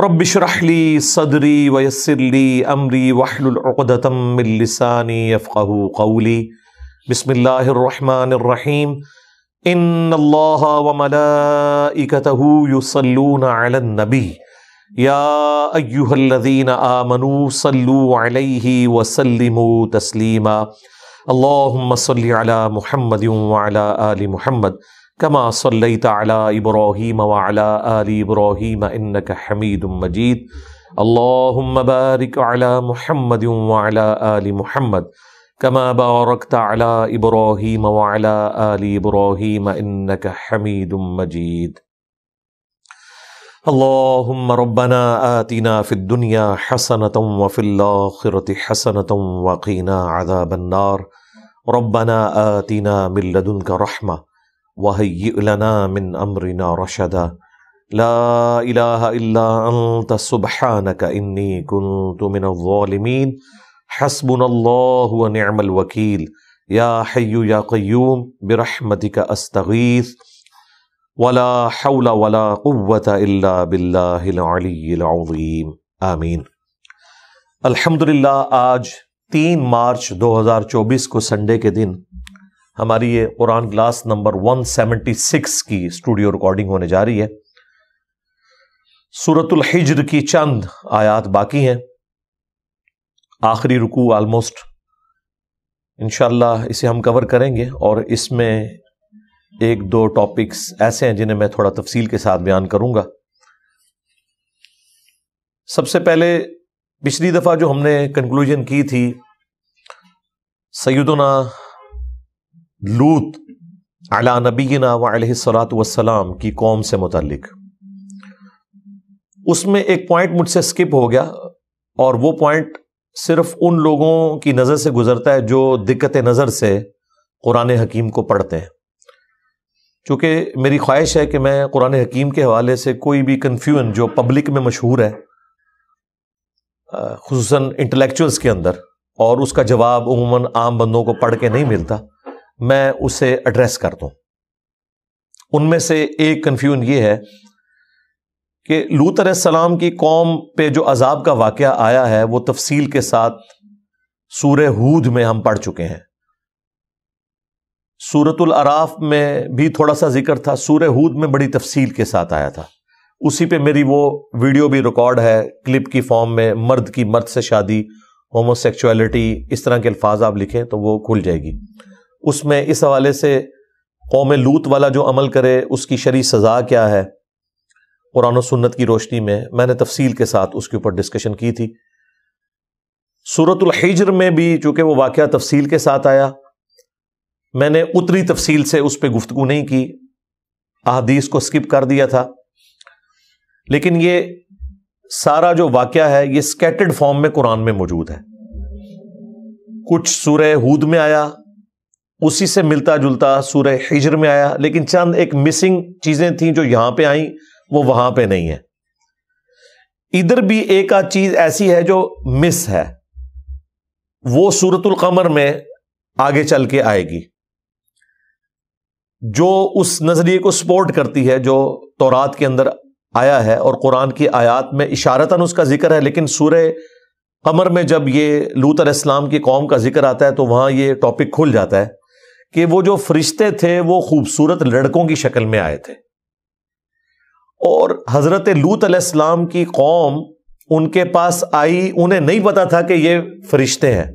रबिशरहली सदरी वयसरली अमरी वाहलतमिलसानी अफ़ाह कौली बसमीम इन अल्लाह वमलाइकतहु युसल्लून अलन नबी या अय्युहल्लज़ीन आमनू सल्लू अलैहि वसल्लिमू तस्लीमा अल्लाहुम्म सल्लि अला मुहम्मद व अला आलि मुहम्मद كما صليت على ابراهيم وعلى ال ابراهيم انك حميد مجيد اللهم بارك على محمد وعلى ال محمد كما باركت على ابراهيم وعلى ال ابراهيم انك حميد مجيد اللهم ربنا اتنا في الدنيا حسنه وفي الاخره حسنه وقنا عذاب النار ربنا اتنا من لدنك رحمه وهيئ لنا من أمرنا رشدا لا إله إلا أنت سبحانك إني كنت من الظالمين حسبنا الله ونعم الوكيل يا حي يا قيوم برحمتك أستغيث ولا حول ولا قوة إلا بالله العلي العظيم آمين الحمد لله آج 3 مارچ 2024 کو سنڈے کے دن हमारी ये कुरान क्लास नंबर 176 की स्टूडियो रिकॉर्डिंग होने जा रही है सूरतुल हिजर की चंद आयात बाकी हैं आखिरी रुकू ऑलमोस्ट इनशाला इसे हम कवर करेंगे और इसमें एक दो टॉपिक्स ऐसे हैं जिन्हें मैं थोड़ा तफसील के साथ बयान करूंगा सबसे पहले पिछली दफ़ा जो हमने कंक्लूजन की थी सैदना लूत अला नबीना वसलात वसलाम की कौम से मुतलिक उसमें एक पॉइंट मुझसे स्किप हो गया और वो पॉइंट सिर्फ उन लोगों की नज़र से गुजरता है जो दिक्कत नज़र से कुरान हकीम को पढ़ते हैं चूँकि मेरी ख्वाहिश है कि मैं कुरान हकीम के हवाले से कोई भी कन्फ्यूजन जो पब्लिक में मशहूर है खूस इंटलेक्चुअल्स के अंदर और उसका जवाब उमूा आम बंदों को पढ़ के नहीं मिलता मैं उसे एड्रेस कर दूं उनमें से एक कंफ्यूजन ये है कि लूत सलाम की कौम पे जो अजाब का वाक्य आया है वो तफसील के साथ सूर हूद में हम पढ़ चुके हैं सूरतुल अराफ में भी थोड़ा सा जिक्र था सूर हूद में बड़ी तफसील के साथ आया था उसी पे मेरी वो वीडियो भी रिकॉर्ड है क्लिप की फॉर्म में मर्द की मर्द से शादी होमोसेक्चुअलिटी इस तरह के अल्फाज आप लिखें तो वो खुल जाएगी उसमें इस हवाले से कौम लूत वाला जो अमल करे उसकी शरी सज़ा क्या है कुरान सुन्नत की रोशनी में मैंने तफसील के साथ उसके ऊपर डिस्कशन की थी सूरतलहिजर में भी चूंकि वो वाक़ तफसील के साथ आया मैंने उतनी तफसील से उस पर गुफ्तु नहीं की अहदीस को स्किप कर दिया था लेकिन ये सारा जो वाक़ है ये स्केटर्ड फॉर्म में कुरान में मौजूद है कुछ सूर्य हूद में आया उसी से मिलता जुलता सूर्य हिजर में आया लेकिन चंद एक मिसिंग चीज़ें थी जो यहां पे आई वो वहां पे नहीं है इधर भी एक आध चीज़ ऐसी है जो मिस है वो सूरतुल कमर में आगे चल के आएगी जो उस नज़रिए को सपोर्ट करती है जो तौरात के अंदर आया है और कुरान की आयात में इशारतन उसका जिक्र है लेकिन सूर्य कमर में जब ये लूत इस्लाम की कौम का जिक्र आता है तो वहां ये टॉपिक खुल जाता है कि वो जो फरिश्ते थे वो खूबसूरत लड़कों की शक्ल में आए थे और हजरत लूत अलैहिस्सलाम की कौम उनके पास आई उन्हें नहीं पता था कि ये फरिश्ते हैं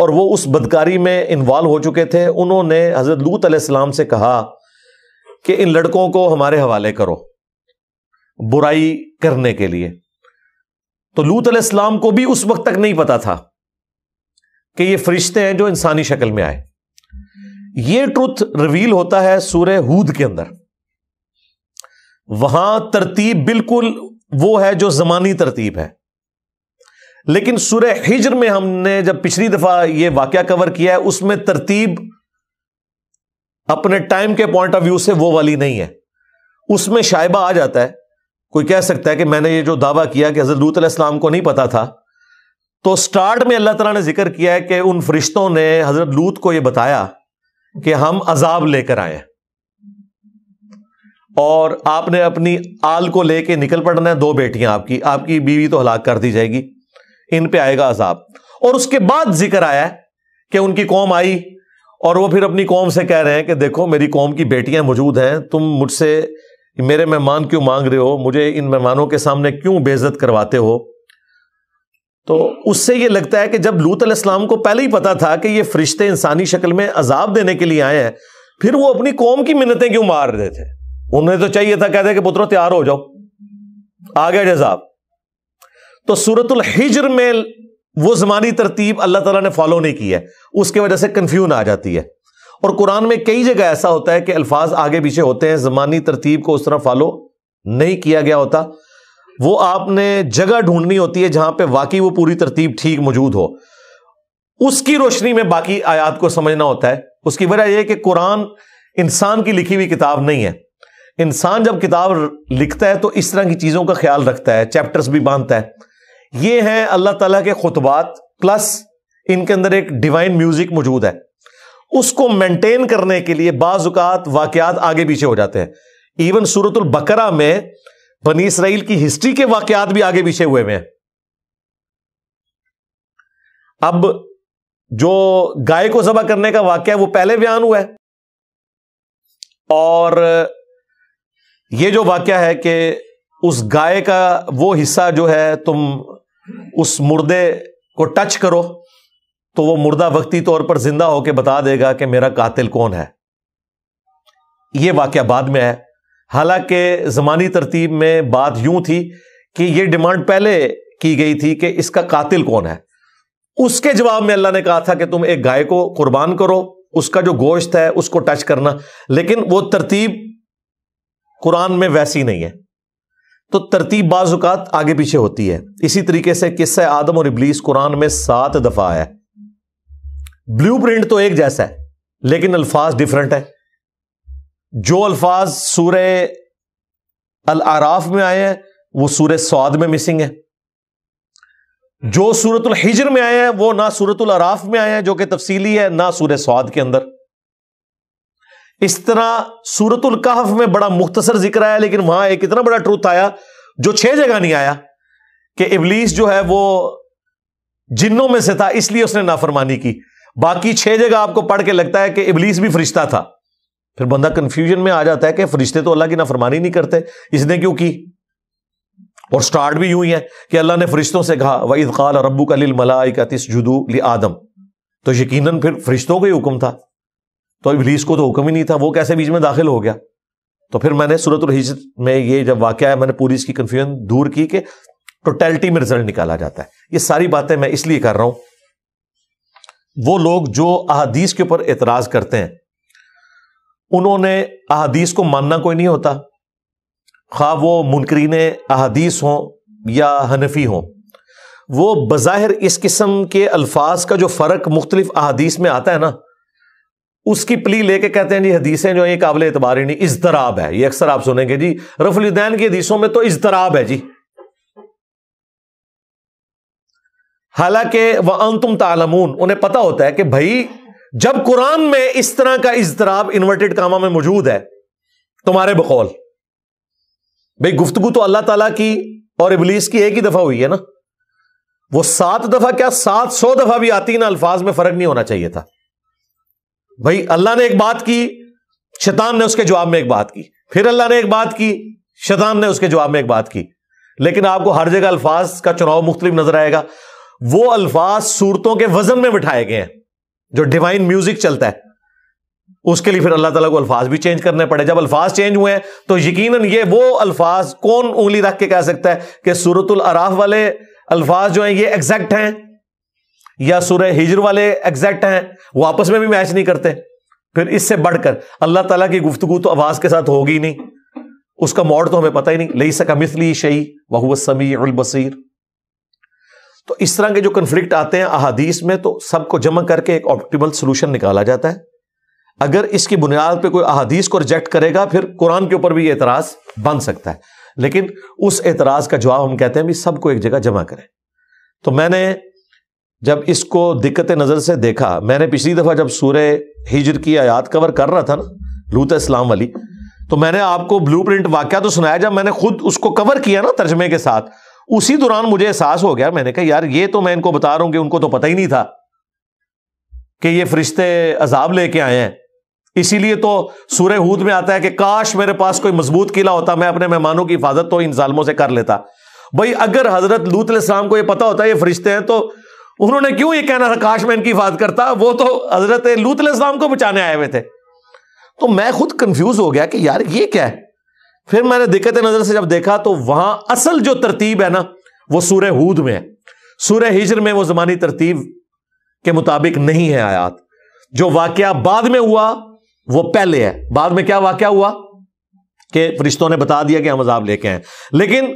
और वो उस बदकारी में इन्वॉल्व हो चुके थे उन्होंने हजरत लूत अलैहिस्सलाम से कहा कि इन लड़कों को हमारे हवाले करो बुराई करने के लिए तो लूत अलैहिस्सलाम को भी उस वक्त तक नहीं पता था कि ये फरिश्ते हैं जो इंसानी शक्ल में आए ये ट्रुथ रिवील होता है सूर्य हूद के अंदर वहां तरतीब बिल्कुल वो है जो जमानी तरतीब है लेकिन सूर्य हिजर में हमने जब पिछली दफा यह वाक्य कवर किया है उसमें तरतीब अपने टाइम के पॉइंट ऑफ व्यू से वो वाली नहीं है उसमें शायबा आ जाता है कोई कह सकता है कि मैंने ये जो दावा किया कि हजरत लूतम को नहीं पता था तो स्टार्ट में अल्लाह तला ने जिक्र किया है कि उन फरिश्तों ने हजरत लूत को यह बताया कि हम अजाब लेकर आए और आपने अपनी आल को लेके निकल पड़ना है दो बेटियां आपकी आपकी बीवी तो हलाक कर दी जाएगी इन पे आएगा अजाब और उसके बाद जिक्र आया कि उनकी कौम आई और वो फिर अपनी कौम से कह रहे हैं कि देखो मेरी कौम की बेटियां मौजूद हैं तुम मुझसे मेरे मेहमान क्यों मांग रहे हो मुझे इन मेहमानों के सामने क्यों बेजत करवाते हो तो उससे ये लगता है कि जब लूत अलैहिस्सलाम को पहले ही पता था कि ये फरिश्ते इंसानी शक्ल में अजाब देने के लिए आए हैं फिर वो अपनी कौम की मिन्नतें क्यों मार रहे थे उन्हें तो चाहिए था कहते कि पुत्रों तैयार हो जाओ आ गया जजाब तो सूरतुल हिजर में वो जमानी तरतीब अल्लाह तला ने फॉलो नहीं की है उसके वजह से कंफ्यूज आ जाती है और कुरान में कई जगह ऐसा होता है कि अल्फाज आगे पीछे होते हैं जमानी तरतीब को उस तरह फॉलो नहीं किया गया होता वो आपने जगह ढूंढनी होती है जहां पे वाकई वो पूरी तरतीब ठीक मौजूद हो उसकी रोशनी में बाकी आयात को समझना होता है उसकी वजह यह कि कुरान इंसान की लिखी हुई किताब नहीं है इंसान जब किताब लिखता है तो इस तरह की चीज़ों का ख्याल रखता है चैप्टर्स भी बांधता है ये है अल्लाह तला के खुतबात प्लस इनके अंदर एक डिवाइन म्यूजिक मौजूद है उसको मेंटेन करने के लिए बाजुकात वाकयात आगे पीछे हो जाते हैं इवन सूरतुल बकरा में बनी इसराइल की हिस्ट्री के वाकयात भी आगे पीछे हुए हुए हैं अब जो गाय को जबा करने का वाक्य है वो पहले बयान हुआ है और ये जो वाक्य है कि उस गाय का वो हिस्सा जो है तुम उस मुर्दे को टच करो तो वो मुर्दा वक्ती तौर पर जिंदा होकर बता देगा कि मेरा कातिल कौन है ये वाक्य बाद में है हालांकि ज़मानी तरतीब में बात यूं थी कि यह डिमांड पहले की गई थी कि इसका कातिल कौन है उसके जवाब में अल्लाह ने कहा था कि तुम एक गाय को कुर्बान करो उसका जो गोश्त है उसको टच करना लेकिन वो तरतीब कुरान में वैसी नहीं है तो तरतीब बाजुकात आगे पीछे होती है इसी तरीके से किस्सा आदम और इबलीस कुरान में सात दफा आया ब्लू प्रिंट तो एक जैसा है लेकिन अल्फाज डिफरेंट है जो अल्फाज सूर्य अल आराफ में आए हैं वो सूर स्वाद में मिसिंग है जो सूरत हिजर में आए हैं वो ना सूरत अराफ में आए हैं जो कि तफसीली है ना सूर्य स्वाद के अंदर इस तरह सूरतुल कहफ में बड़ा मुख्तसर जिक्र आया लेकिन वहां एक इतना बड़ा ट्रूथ आया जो छह जगह नहीं आया कि इबलीस जो है वो जिन्नों में से था इसलिए उसने नाफरमानी की बाकी छह जगह आपको पढ़ के लगता है कि इबलीस भी फरिश्ता था फिर बंदा कंफ्यूजन में आ जाता है कि फरिश्ते तो अल्लाह की नाफरमानी नहीं करते इसने क्यों की और स्टार्ट भी यूं ही है कि अल्लाह ने फरिश्तों से कहा वही खाल रबू का लिल मलाई का तिस जुदू ली आदम तो यकीनन फिर फरिश्तों का ही हुक्म था तो इबलीस को तो हुक्म ही नहीं था वो कैसे बीच में दाखिल हो गया तो फिर मैंने सूरत हिजत में ये जब वाक्य है मैंने पूरी इसकी कन्फ्यूजन दूर की कि टोटेलिटी में रिजल्ट निकाला जाता है ये सारी बातें मैं इसलिए कर रहा हूं वो लोग जो अहादीस के ऊपर एतराज करते हैं उन्होंने अहादीस को मानना कोई नहीं होता खा वो मुनकरीन अहादीस हों या हनफी हों वो बज़ाहिर इस किस्म के अल्फाज का जो फ़र्क मुख्तलिफ अहादीस में आता है ना उसकी प्ली लेके कहते हैं जी हदीसें जो ये काबिल एतबार ही नहीं इसतराब है ये अक्सर आप सुनेंगे जी रफुलदैन की हदीसों में तो इसतराब है जी हालांकि वह अंतुम तालमून उन्हें पता होता है कि भाई जब कुरान में इस तरह का इजतराब इन्वर्टेड कामा में मौजूद है तुम्हारे बकौल भाई गुफ्तगु तो अल्लाह ताला की और इबलीस की एक ही दफा हुई है ना वो सात दफा क्या सात सौ दफा भी आती ना अल्फाज में फर्क नहीं होना चाहिए था भाई अल्लाह ने एक बात की शैतान ने उसके जवाब में एक बात की फिर अल्लाह ने एक बात की शैतान ने उसके जवाब में एक बात की लेकिन आपको हर जगह अल्फाज का चुनाव मुख्तलिफ नजर आएगा वो अल्फाज सूरतों के वजन में बिठाए गए हैं जो डिवाइन म्यूजिक चलता है उसके लिए फिर अल्लाह तला को अल्फाज भी चेंज करने पड़े जब अल्फाज चेंज हुए हैं तो यकीन ये वो अल्फाज कौन उंगली रख के कह सकता है कि सूरत अराफ वाले अल्फाज जो हैं ये एग्जैक्ट हैं या सुर हिजर वाले एग्जैक्ट हैं वो आपस में भी मैच नहीं करते फिर इससे बढ़कर अल्लाह तला की गुफ्तगु तो आवाज के साथ होगी नहीं उसका मॉड तो हमें पता ही नहीं ले सका मिसली शही वह समीबसी तो इस तरह के जो कन्फ्लिक्ट आते हैं अहादीस में तो सबको जमा करके एक ऑप्टिमल सोल्यूशन निकाला जाता है अगर इसकी बुनियाद पे कोई अहादीस को रिजेक्ट करेगा फिर कुरान के ऊपर भी एतराज बन सकता है लेकिन उस एतराज का जवाब हम कहते हैं भी सबको एक जगह जमा करें तो मैंने जब इसको दिक्कत नज़र से देखा मैंने पिछली दफ़ा जब सूर्य हिजर की आयात कवर कर रहा था ना लूत इस्लाम वाली तो मैंने आपको ब्लू प्रिंट वाक्य तो सुनाया जब मैंने खुद उसको कवर किया ना तर्जमे के साथ उसी दौरान मुझे एहसास हो गया मैंने कहा यार ये तो मैं इनको बता रहा हूं कि उनको तो पता ही नहीं था कि ये फरिश्ते अजाब लेके आए हैं इसीलिए तो सूर्य हूद में आता है कि काश मेरे पास कोई मजबूत किला होता मैं अपने मेहमानों की हिफाजत तो इन जालमों से कर लेता भाई अगर हजरत लूत इस्लाम को यह पता होता है ये फरिश्ते हैं तो उन्होंने क्यों ये कहना था काश मैं इनकी हिफाजत करता वो तो हजरत लूत इस्लाम को बचाने आए हुए थे तो मैं खुद कंफ्यूज हो गया कि यार ये क्या है फिर मैंने दिक्कत नजर से जब देखा तो वहां असल जो तरतीब है ना वो सूर्य हूद में है सूर्य हिजर में वो जमानी तरतीब के मुताबिक नहीं है आयात जो वाक्य बाद में हुआ वो पहले है बाद में क्या वाक्य हुआ कि फरिश्तों ने बता दिया कि हम अजाब लेके आए लेकिन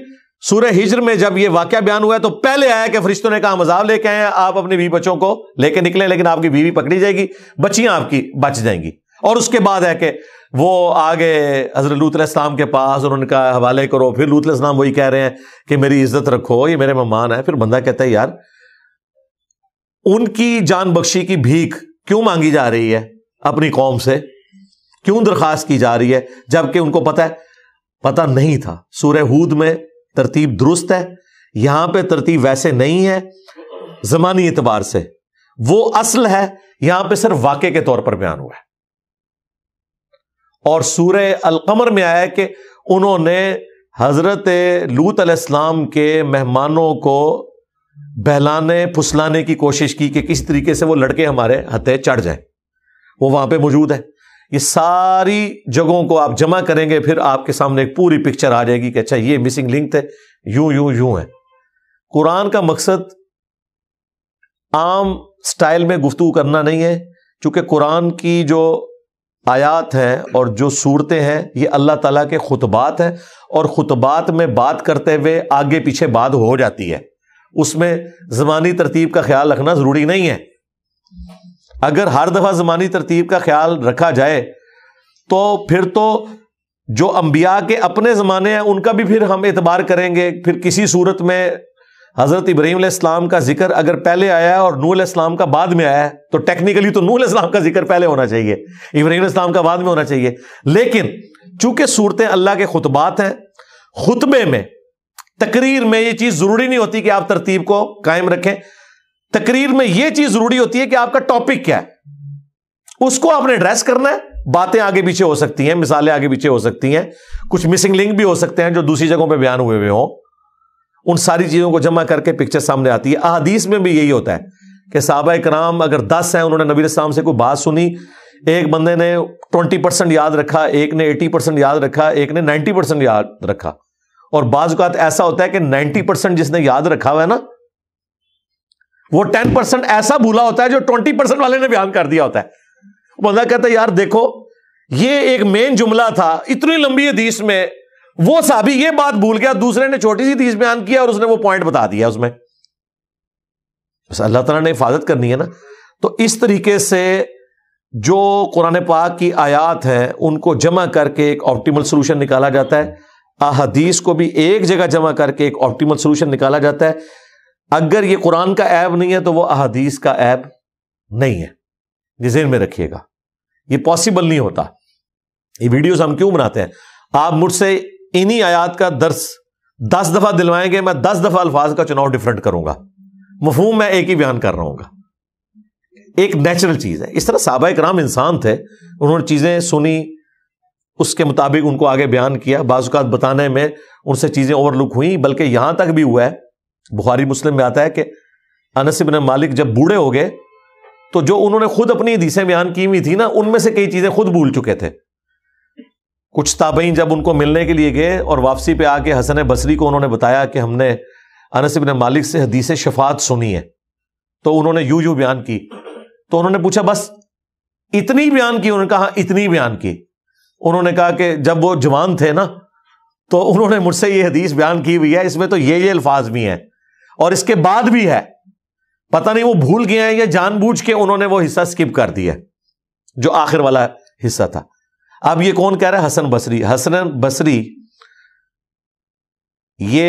सूर्य हिजर में जब ये वाक्य बयान हुआ है तो पहले आया कि फरिश्तों ने कहा मजाब लेके आए आप अपने बीवी बच्चों को लेके निकले लेकिन आपकी बीवी पकड़ी जाएगी बच्चियां आपकी बच जाएंगी और उसके बाद है कि वो आ गए हज़रत लूत इस्लाम के पास और उनका हवाले करो फिर लूत इस्लाम वही कह रहे हैं कि मेरी इज्जत रखो ये मेरे मेहमान है फिर बंदा कहता है यार उनकी जान बख्शी की भीख क्यों मांगी जा रही है अपनी कौम से क्यों दरखास्त की जा रही है जबकि उनको पता है पता नहीं था सूर्य हूद में तरतीब दुरुस्त है यहां पर तरतीब वैसे नहीं है जमानी एतबार से वो असल है यहां पर सिर्फ वाक़े के तौर पर बयान हुआ है और सूर्य अलकमर में आया कि उन्होंने हज़रत लूत अलैहिस्सलाम के मेहमानों को बहलाने फुसलाने की कोशिश की कि किस तरीके से वो लड़के हमारे हथे चढ़ जाए वो वहां पर मौजूद है ये सारी जगहों को आप जमा करेंगे फिर आपके सामने एक पूरी पिक्चर आ जाएगी कि अच्छा ये मिसिंग लिंक थे यूं यूं यूं है कुरान का मकसद आम स्टाइल में गुफ्तु करना नहीं है चूंकि कुरान की जो आयात हैं और जो सूरतें हैं ये अल्लाह ताला के खुतबात हैं और खुतबात में बात करते हुए आगे पीछे बात हो जाती है उसमें ज़मानी तरतीब का ख्याल रखना ज़रूरी नहीं है अगर हर दफ़ा ज़मानी तरतीब का ख्याल रखा जाए तो फिर तो जो अंबिया के अपने ज़माने हैं उनका भी फिर हम एतबार करेंगे फिर किसी सूरत में हज़रत इब्राहिम इस्लाम का जिक्र अगर पहले आया है और नूल इस्लाम का बाद में आया है तो टेक्निकली तो नूल इस्लाम का जिक्र पहले होना चाहिए इब्राहिम इस्लाम का बाद में होना चाहिए लेकिन चूंकि सूरतें अल्लाह के खुतबात हैं खुतबे में तकरीर में ये चीज़ ज़रूरी नहीं होती कि आप तरतीब को कायम रखें तकरीर में यह चीज़ ज़रूरी होती है कि आपका टॉपिक क्या है उसको आपने एड्रेस करना है बातें आगे पीछे हो सकती हैं मिसालें आगे पीछे हो सकती हैं कुछ मिसिंग लिंक भी हो सकते हैं जो दूसरी जगहों पर बयान हुए हुए हों उन सारी चीज़ों को जमा करके पिक्चर सामने आती है अहदीस में भी यही होता है कि साहबा कराम अगर दस हैं उन्होंने नबी इस्लाम से कोई बात सुनी एक बंदे ने ट्वेंटी परसेंट याद रखा एक ने एटी परसेंट याद रखा एक ने नाइन्टी परसेंट याद रखा और बाज़ात ऐसा होता है कि नाइन्टी परसेंट जिसने याद रखा हुआ है ना वो टेन परसेंट ऐसा भूला होता है जो ट्वेंटी परसेंट वाले ने बयान कर दिया होता है बंदा कहता है यार देखो ये एक मेन जुमला था इतनी लंबी हदीस में वो साहबी ये बात भूल गया दूसरे ने छोटी सी तीज बयान किया और उसने वो पॉइंट बता दिया उसमें बस अल्लाह तला ने हिफाजत करनी है ना तो इस तरीके से जो कुरान पाक की आयात है उनको जमा करके एक ऑप्टीमल सोल्यूशन निकाला जाता है अहदीस को भी एक जगह जमा करके एक ऑप्टीमल सोल्यूशन निकाला जाता है अगर ये कुरान का ऐब नहीं है तो वह अहदीस का ऐब नहीं है ये जेन में रखिएगा ये पॉसिबल नहीं होता ये वीडियोस हम क्यों बनाते हैं आप मुझसे इन्हीं आयात का दर्स दस दफा दिलवाएंगे मैं दस दफा अल्फाज का चुनाव डिफरेंट करूंगा मफहूम मैं एक ही बयान कर रहा हूंगा एक नेचुरल चीज है इस तरह साबा एक राम इंसान थे उन्होंने चीजें सुनी उसके मुताबिक उनको आगे बयान किया बाजुकात बताने में उनसे चीजें ओवर लुक हुई बल्कि यहां तक भी हुआ है बुखारी मुस्लिम में आता है कि अनस बिन मालिक जब बूढ़े हो गए तो जो उन्होंने खुद अपनी हदीसें बयान की हुई थी ना उनमें से कई चीजें खुद भूल चुके थे कुछ ताबई जब उनको मिलने के लिए गए और वापसी पे आके हसन बसरी को उन्होंने बताया कि हमने अनस बिन मालिक से हदीस शफात सुनी है तो उन्होंने यूं यू बयान की तो उन्होंने पूछा बस इतनी बयान की उन्होंने कहा इतनी बयान की उन्होंने कहा कि जब वो जवान थे ना तो उन्होंने मुझसे ये हदीस बयान की हुई है इसमें तो ये ये अल्फाज भी हैं और इसके बाद भी है पता नहीं वो भूल गए हैं या जानबूझ के उन्होंने वो हिस्सा स्किप कर दिया जो आखिर वाला हिस्सा था अब ये कौन कह रहा है हसन बसरी हसन बसरी ये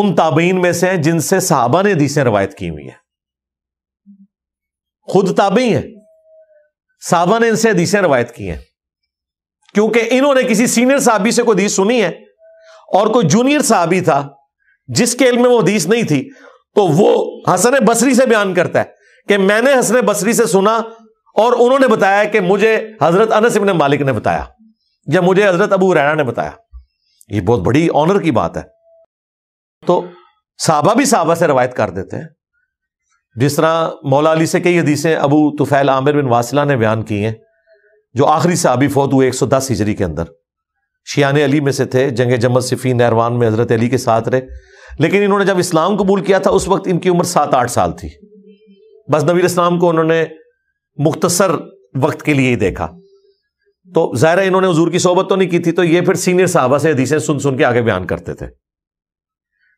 उन ताबीन में से हैं जिनसे साहबा ने हदीसें रवायत की हुई है खुद ताबी हैं साहबा ने इनसे हदीसें रवायत की हैं क्योंकि इन्होंने किसी सीनियर साहबी से कोई हदीस सुनी है और कोई जूनियर साहबी था जिसके इल में वो हदीस नहीं थी तो वो हसन बसरी से बयान करता है कि मैंने हसन बसरी से सुना और उन्होंने बताया कि मुझे हजरत अनस इबन मालिक ने बताया या मुझे हजरत अबू रैना ने बताया ये बहुत बड़ी ऑनर की बात है तो साहबा भी साहबा से रवायत कर देते हैं जिस तरह मौला अली से कई हदीसें अबू तुफैल आमिर बिन वासिला ने बयान की हैं जो आखिरी साहबी फौत हुए एक सौ दस हिजरी के अंदर शियान अली में से थे जंग जमल सिफ़ी नहरवान में हज़रत अली के साथ रहे लेकिन इन्होंने जब इस्लाम कबूल किया था उस वक्त इनकी उम्र सात आठ साल थी बस नबी इस्लाम को उन्होंने मुख्तसर वक्त के लिए ही देखा तो ज़ाहिर इन्होंने हजूर की सोहबत तो नहीं की थी तो ये फिर सीनियर साहबा से हदीसें सुन सुन के आगे बयान करते थे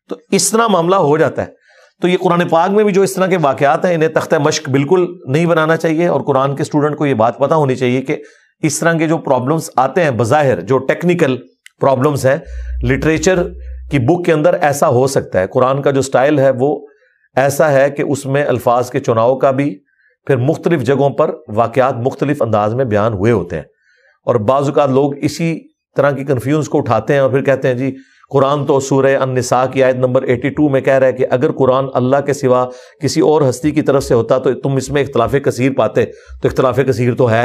तो इस तरह मामला हो जाता है तो ये कुरान पाक में भी जो इस तरह के वाक़ात हैं इन्हें तख्त मश्क बिल्कुल नहीं बनाना चाहिए और कुरान के स्टूडेंट को यह बात पता होनी चाहिए कि इस तरह के जो प्रॉब्लम्स आते हैं बज़ाहिर जो टेक्निकल प्रॉब्लम्स हैं लिटरेचर की बुक के अंदर ऐसा हो सकता है कुरान का जो स्टाइल है वो ऐसा है कि उसमें अल्फाज के चुनाव का भी फिर मुख्तलिफ जगहों पर वाकत मुख्तलिफ अंदाज में बयान हुए होते हैं और बाज़ात लोग इसी तरह की कन्फ्यूज़ को उठाते हैं और फिर कहते हैं जी कुरान तो सूर अनसा की आयत नंबर 82 में कह रहे हैं कि अगर कुरान अल्लाह के सिवा किसी और हस्ती की तरफ से होता तो तुम इसमें इख्तलाफ कसीर पाते तो इख्तलाफ कसीर तो है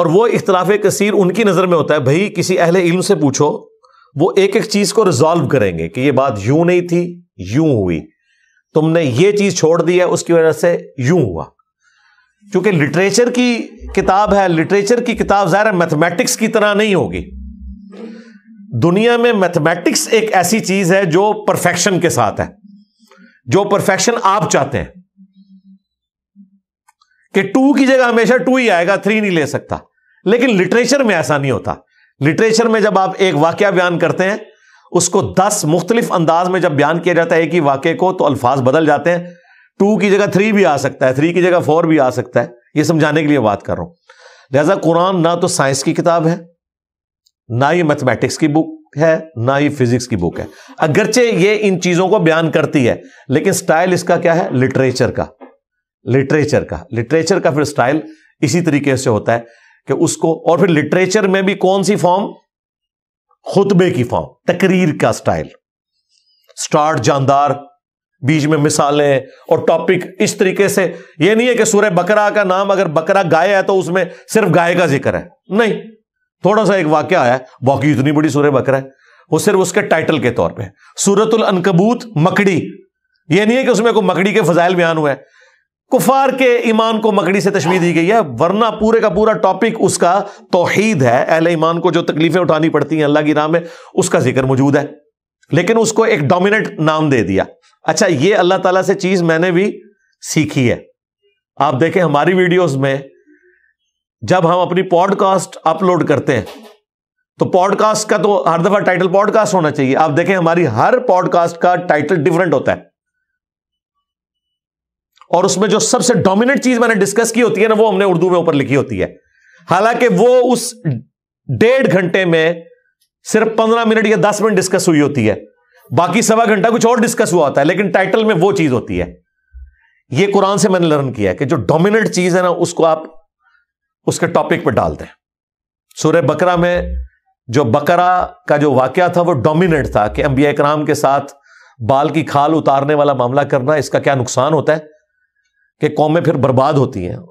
और वह इख्तलाफ कसीर उनकी नज़र में होता है भाई किसी अहल इल्म से पूछो वो एक एक चीज़ को रिजॉल्व करेंगे कि ये बात यूं नहीं थी यूं हुई तुमने ये चीज छोड़ दी है उसकी वजह से यूं हुआ क्योंकि लिटरेचर की किताब है लिटरेचर की किताब ज़ाहिर मैथमेटिक्स की तरह नहीं होगी दुनिया में मैथमेटिक्स एक ऐसी चीज है जो परफेक्शन के साथ है जो परफेक्शन आप चाहते हैं कि टू की जगह हमेशा टू ही आएगा थ्री नहीं ले सकता लेकिन लिटरेचर में ऐसा नहीं होता लिटरेचर में जब आप एक वाक्य बयान करते हैं उसको दस मुख्तलिफ अंदाज में जब बयान किया जाता है एक ही वाक्य को तो अल्फाज बदल जाते हैं टू की जगह थ्री भी आ सकता है थ्री की जगह फोर भी आ सकता है ये समझाने के लिए बात कर रहा हूं लिहाजा कुरान ना तो साइंस की किताब है ना ही मैथमेटिक्स की बुक है ना ही फिजिक्स की बुक है अगरचे ये इन चीजों को बयान करती है लेकिन स्टाइल इसका क्या है लिटरेचर का लिटरेचर का लिटरेचर का फिर स्टाइल इसी तरीके से होता है कि उसको और फिर लिटरेचर में भी कौन सी फॉर्म खुतबे की फॉर्म तकरीर का स्टाइल स्टार्ट जानदार बीच में मिसालें और टॉपिक इस तरीके से यह नहीं है कि सूर्य बकरा का नाम अगर बकरा गाय है तो उसमें सिर्फ गाय का जिक्र है नहीं थोड़ा सा एक वाक्य आया बाकी इतनी बड़ी सूर्य बकरा है वो सिर्फ उसके टाइटल के तौर पर सूरतुल अनकबूत मकड़ी यह नहीं है कि उसमें कोई मकड़ी के फजाइल बयान हुआ है कुफार के ईमान को मकड़ी से तशवी दी गई है वरना पूरे का पूरा टॉपिक उसका तोहहीद है अहले ईमान को जो तकलीफें उठानी पड़ती हैं अल्लाह की नाम में उसका जिक्र मौजूद है लेकिन उसको एक डोमिनेंट नाम दे दिया अच्छा ये अल्लाह तला से चीज मैंने भी सीखी है आप देखें हमारी वीडियोज में जब हम अपनी पॉडकास्ट अपलोड करते हैं तो पॉडकास्ट का तो हर दफा टाइटल पॉडकास्ट होना चाहिए आप देखें हमारी हर पॉडकास्ट का टाइटल डिफरेंट होता है और उसमें जो सबसे डोमिनेंट चीज मैंने डिस्कस की होती है ना वो हमने उर्दू में ऊपर लिखी होती है हालांकि वो उस डेढ़ घंटे में सिर्फ पंद्रह मिनट या दस मिनट डिस्कस हुई होती है बाकी सवा घंटा कुछ और डिस्कस हुआ होता है लेकिन टाइटल में वो चीज होती है ये कुरान से मैंने लर्न किया है कि जो डोमिनेंट चीज है ना उसको आप उसके टॉपिक पर डाल दें सूर्य बकरा में जो बकरा का जो वाक्य था वो डोमिनेंट था कि अंबिया कराम के साथ बाल की खाल उतारने वाला मामला करना इसका क्या नुकसान होता है कि कौमें फिर बर्बाद होती हैं